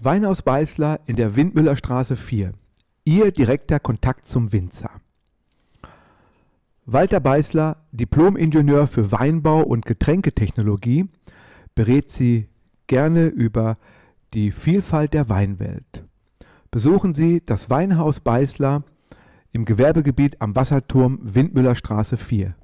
Weinhaus Beißler in der Windmüllerstraße 4. Ihr direkter Kontakt zum Winzer. Walter Beißler, Diplom-Ingenieur für Weinbau und Getränketechnologie, berät Sie gerne über die Vielfalt der Weinwelt. Besuchen Sie das Weinhaus Beißler im Gewerbegebiet am Wasserturm Windmüllerstraße 4.